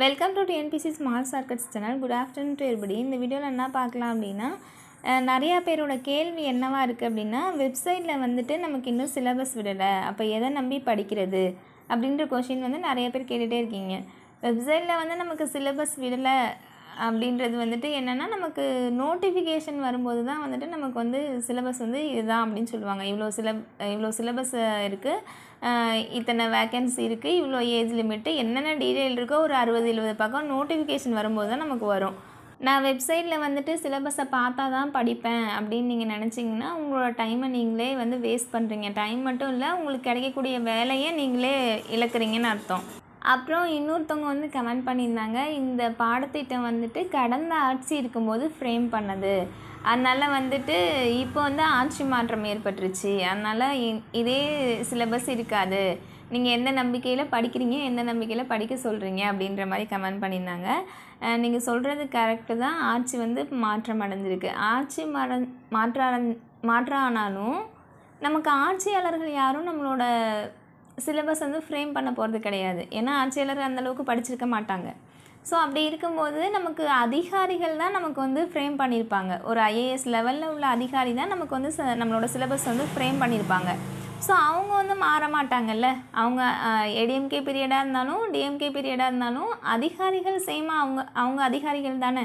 welcome to TNPC small circuits channel good afternoon to everybody இந்த வீடியோவில் என்ன பார்க்கலாம் அப்படின்னா நிறையா பேரோட கேள்வி என்னவாக இருக்குது அப்படின்னா வெப்சைட்டில் வந்துட்டு நமக்கு இன்னும் சிலபஸ் விடலை அப்போ எதை நம்பி படிக்கிறது அப்படின்ற கொஷின் வந்து நிறைய பேர் கேட்டுகிட்டே இருக்கீங்க வெப்சைட்டில் வந்து நமக்கு சிலபஸ் விடலை அப்படின்றது வந்துட்டு என்னென்னா நமக்கு நோட்டிஃபிகேஷன் வரும்போது தான் வந்துட்டு நமக்கு வந்து சிலபஸ் வந்து இதுதான் அப்படின்னு சொல்லுவாங்க இவ்வளோ சில இவ்வளோ சிலபஸ் இருக்குது இத்தனை வேக்கன்சி இருக்குது இவ்வளோ ஏஜ் லிமிட்டு என்னென்ன டீட்டெயில் இருக்கோ ஒரு அறுபது எழுபது பக்கம் நோட்டிஃபிகேஷன் வரும்போது தான் நமக்கு வரும் நான் வெப்சைட்டில் வந்துட்டு சிலபஸை பார்த்தா தான் படிப்பேன் அப்படின்னு நீங்கள் நினச்சிங்கன்னா உங்களோட டைமை நீங்களே வந்து வேஸ்ட் பண்ணுறீங்க டைம் மட்டும் இல்லை உங்களுக்கு கிடைக்கக்கூடிய வேலையை நீங்களே இழக்கிறீங்கன்னு அர்த்தம் அப்புறம் இன்னொருத்தவங்க வந்து கமெண்ட் பண்ணியிருந்தாங்க இந்த பாடத்திட்டம் வந்துட்டு கடந்த ஆட்சி இருக்கும்போது ஃப்ரேம் பண்ணது அதனால் வந்துட்டு இப்போ வந்து ஆட்சி மாற்றம் ஏற்பட்டுருச்சு அதனால் இதே சிலபஸ் இருக்காது நீங்கள் எந்த நம்பிக்கையில் படிக்கிறீங்க எந்த நம்பிக்கையில் படிக்க சொல்கிறீங்க அப்படின்ற மாதிரி கமெண்ட் பண்ணியிருந்தாங்க நீங்கள் சொல்கிறது கரெக்டு தான் ஆட்சி வந்து மாற்றம் அடைஞ்சிருக்கு ஆட்சி மற மாற்ற மாற்றம் ஆனாலும் நமக்கு ஆட்சியாளர்கள் யாரும் நம்மளோட சிலபஸ் வந்து ஃப்ரேம் பண்ண போகிறது கிடையாது ஏன்னா ஆட்சியாளர் அந்தளவுக்கு படிச்சிருக்க மாட்டாங்க ஸோ அப்படி இருக்கும்போது நமக்கு அதிகாரிகள் தான் நமக்கு வந்து ஃப்ரேம் பண்ணியிருப்பாங்க ஒரு ஐஏஎஸ் லெவலில் உள்ள அதிகாரி தான் நமக்கு வந்து ச நம்மளோட சிலபஸ் வந்து ஃப்ரேம் பண்ணியிருப்பாங்க ஸோ அவங்க வந்து மாற மாட்டாங்கல்ல அவங்க ஏடிஎம்கே பீரியடாக இருந்தாலும் டிஎம்கே பீரியடாக இருந்தாலும் அதிகாரிகள் சேமாக அவங்க அவங்க அதிகாரிகள் தானே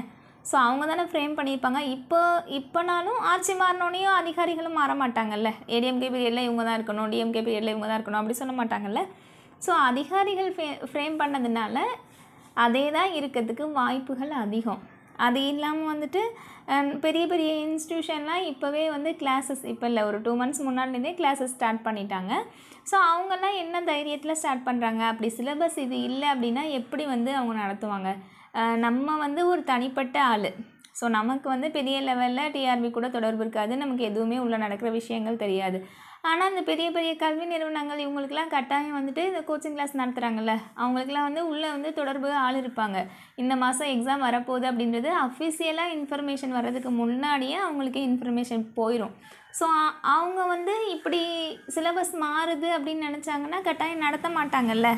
ஸோ அவங்க தானே ஃப்ரேம் பண்ணியிருப்பாங்க இப்போ இப்போனாலும் ஆட்சி மாறினோனையும் அதிகாரிகளும் மாற மாட்டாங்கல்ல ஏடிஎம்கே பீரியடில் இவங்க தான் இருக்கணும் டிஎம்கே பீரியடில் இவங்க தான் இருக்கணும் அப்படி சொல்ல மாட்டாங்கல்ல ஸோ அதிகாரிகள் ஃபே ஃப்ரேம் பண்ணதுனால அதே தான் இருக்கிறதுக்கு வாய்ப்புகள் அதிகம் அது இல்லாமல் வந்துட்டு பெரிய பெரிய இன்ஸ்டியூஷன்லாம் இப்போவே வந்து கிளாஸஸ் இப்போ இல்லை ஒரு டூ மந்த்ஸ் முன்னாடிலேருந்தே கிளாஸஸ் ஸ்டார்ட் பண்ணிட்டாங்க ஸோ அவங்கெல்லாம் என்ன தைரியத்தில் ஸ்டார்ட் பண்ணுறாங்க அப்படி சிலபஸ் இது இல்லை அப்படின்னா எப்படி வந்து அவங்க நடத்துவாங்க நம்ம வந்து ஒரு தனிப்பட்ட ஆள் ஸோ நமக்கு வந்து பெரிய லெவலில் டிஆர்பி கூட தொடர்பு இருக்காது நமக்கு எதுவுமே உள்ளே நடக்கிற விஷயங்கள் தெரியாது ஆனால் இந்த பெரிய பெரிய கல்வி நிறுவனங்கள் இவங்களுக்குலாம் கட்டாயம் வந்துட்டு இந்த கோச்சிங் கிளாஸ் நடத்துகிறாங்கல்ல அவங்களுக்குலாம் வந்து உள்ளே வந்து தொடர்பு ஆள் இருப்பாங்க இந்த மாதம் எக்ஸாம் வரப்போகுது அப்படின்றது அஃபிஷியலாக இன்ஃபர்மேஷன் வர்றதுக்கு முன்னாடியே அவங்களுக்கு இன்ஃபர்மேஷன் போயிடும் ஸோ அவங்க வந்து இப்படி சிலபஸ் மாறுது அப்படின்னு நினச்சாங்கன்னா கட்டாயம் நடத்த மாட்டாங்கல்ல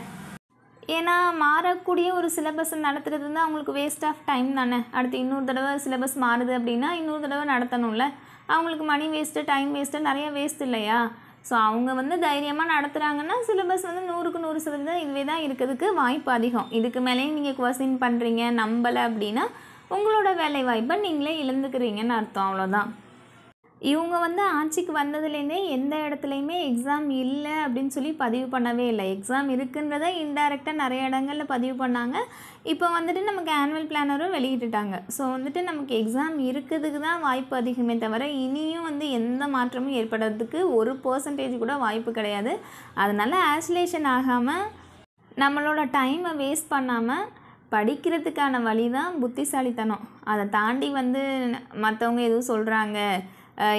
ஏன்னா மாறக்கூடிய ஒரு சிலபஸ் நடத்துகிறது வந்து அவங்களுக்கு வேஸ்ட் ஆஃப் டைம் தானே அடுத்து இன்னொரு தடவை சிலபஸ் மாறுது அப்படின்னா இன்னொரு தடவை நடத்தணும்ல அவங்களுக்கு மணி வேஸ்ட்டு டைம் வேஸ்ட்டு நிறைய வேஸ்ட் இல்லையா ஸோ அவங்க வந்து தைரியமாக நடத்துகிறாங்கன்னா சிலபஸ் வந்து நூறுக்கு நூறு சதவீதம் இதுவே தான் இருக்கிறதுக்கு வாய்ப்பு அதிகம் இதுக்கு மேலேயும் நீங்கள் கொஸ்டின் பண்ணுறீங்க நம்பலை அப்படின்னா உங்களோட வேலை வாய்ப்பை நீங்களே இழந்துக்கிறீங்கன்னு அர்த்தம் அவ்வளோதான் இவங்க வந்து ஆட்சிக்கு வந்ததுலேருந்தே எந்த இடத்துலையுமே எக்ஸாம் இல்லை அப்படின்னு சொல்லி பதிவு பண்ணவே இல்லை எக்ஸாம் இருக்குன்றதை இன்டைரக்டாக நிறைய இடங்களில் பதிவு பண்ணாங்க இப்போ வந்துட்டு நமக்கு ஆனுவல் பிளானரும் வெளியிட்டுட்டாங்க ஸோ வந்துட்டு நமக்கு எக்ஸாம் இருக்கிறதுக்கு தான் வாய்ப்பு அதிகமே தவிர இனியும் வந்து எந்த மாற்றமும் ஏற்படுறதுக்கு ஒரு பர்சன்டேஜ் கூட வாய்ப்பு கிடையாது அதனால் ஆஸ்லேஷன் ஆகாமல் நம்மளோட டைமை வேஸ்ட் பண்ணாமல் படிக்கிறதுக்கான வழி தான் புத்திசாலித்தனம் அதை தாண்டி வந்து மற்றவங்க எதுவும் சொல்கிறாங்க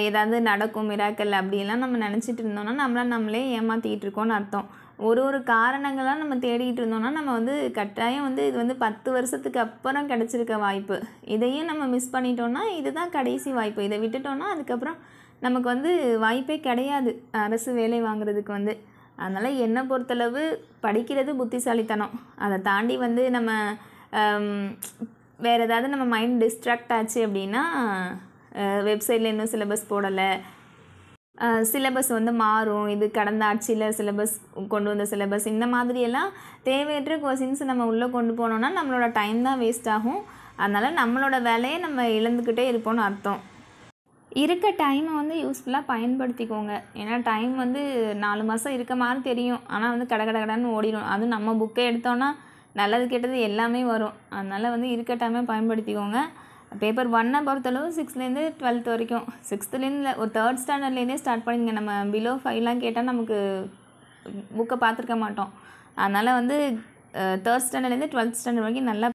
ஏதாவது நடக்கும் மிராக்கல் அப்படிலாம் நம்ம நினச்சிட்டு இருந்தோம்னா நம்மளாம் நம்மளே ஏமாற்றிக்கிட்டு இருக்கோம்னு அர்த்தம் ஒரு ஒரு காரணங்களாக நம்ம தேடிக்கிட்டு இருந்தோம்னா நம்ம வந்து கட்டாயம் வந்து இது வந்து பத்து வருஷத்துக்கு அப்புறம் கிடச்சிருக்க வாய்ப்பு இதையும் நம்ம மிஸ் பண்ணிட்டோம்னா இதுதான் கடைசி வாய்ப்பு இதை விட்டுட்டோம்னா அதுக்கப்புறம் நமக்கு வந்து வாய்ப்பே கிடையாது அரசு வேலை வாங்குறதுக்கு வந்து அதனால் என்னை பொறுத்தளவு படிக்கிறது புத்திசாலித்தனம் அதை தாண்டி வந்து நம்ம வேறு ஏதாவது நம்ம மைண்ட் டிஸ்ட்ராக்ட் ஆச்சு அப்படின்னா வெப்சைட்டில் இன்னும் சிலபஸ் போடலை சிலபஸ் வந்து மாறும் இது கடந்த ஆட்சியில் சிலபஸ் கொண்டு வந்த சிலபஸ் இந்த மாதிரியெல்லாம் தேவையற்ற கொஸ்டின்ஸ் நம்ம உள்ளே கொண்டு போனோம்னா நம்மளோட டைம் தான் வேஸ்ட் ஆகும் அதனால் நம்மளோட வேலையை நம்ம இழந்துக்கிட்டே இருப்போம்னு அர்த்தம் இருக்க டைமை வந்து யூஸ்ஃபுல்லாக பயன்படுத்திக்கோங்க ஏன்னா டைம் வந்து நாலு மாதம் இருக்க மாதிரி தெரியும் ஆனால் வந்து கடை கடை கடன்னு ஓடிடும் அது நம்ம புக்கை எடுத்தோன்னா நல்லது கெட்டது எல்லாமே வரும் அதனால் வந்து இருக்க டைமை பயன்படுத்திக்கோங்க பேப்பர் ஒன்னை பொறுத்தளவு சிக்ஸ்த்லேருந்து டுவெல்த் வரைக்கும் சிக்ஸ்த்துலேருந்து ஒரு தேர்ட் ஸ்டாண்டர்ட்லேருந்தே ஸ்டார்ட் பண்ணிங்க நம்ம பிலோ ஃபைவ்லாம் கேட்டால் நமக்கு புக்கை பார்த்துருக்க மாட்டோம் அதனால் வந்து தேர்ட் ஸ்டாண்டர்ட்லேருந்து டுவெல்த் ஸ்டாண்டர்ட் வரைக்கும் நல்லா